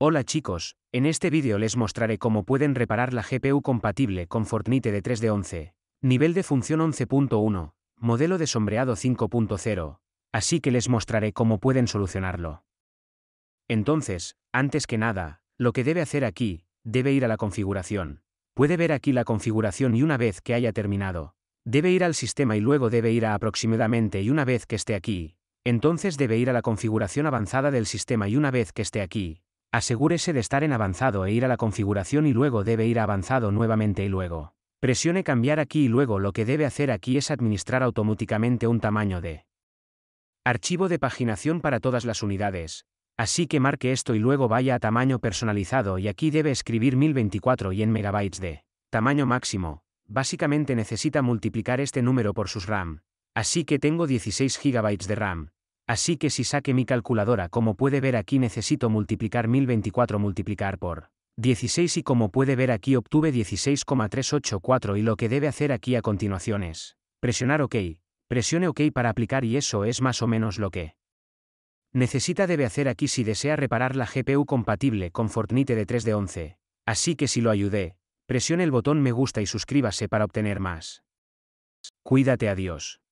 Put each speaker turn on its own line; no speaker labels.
Hola chicos, en este vídeo les mostraré cómo pueden reparar la GPU compatible con Fortnite de 3 d 11, nivel de función 11.1, modelo de sombreado 5.0, así que les mostraré cómo pueden solucionarlo. Entonces, antes que nada, lo que debe hacer aquí, debe ir a la configuración. Puede ver aquí la configuración y una vez que haya terminado, debe ir al sistema y luego debe ir a aproximadamente y una vez que esté aquí, entonces debe ir a la configuración avanzada del sistema y una vez que esté aquí, Asegúrese de estar en avanzado e ir a la configuración y luego debe ir a avanzado nuevamente y luego. Presione cambiar aquí y luego lo que debe hacer aquí es administrar automáticamente un tamaño de archivo de paginación para todas las unidades. Así que marque esto y luego vaya a tamaño personalizado y aquí debe escribir 1024 y en megabytes de tamaño máximo. Básicamente necesita multiplicar este número por sus RAM. Así que tengo 16 GB de RAM. Así que si saque mi calculadora como puede ver aquí necesito multiplicar 1024 multiplicar por 16 y como puede ver aquí obtuve 16,384 y lo que debe hacer aquí a continuación es presionar OK, presione OK para aplicar y eso es más o menos lo que necesita debe hacer aquí si desea reparar la GPU compatible con Fortnite de 3 de 11. Así que si lo ayudé, presione el botón me gusta y suscríbase para obtener más. Cuídate adiós.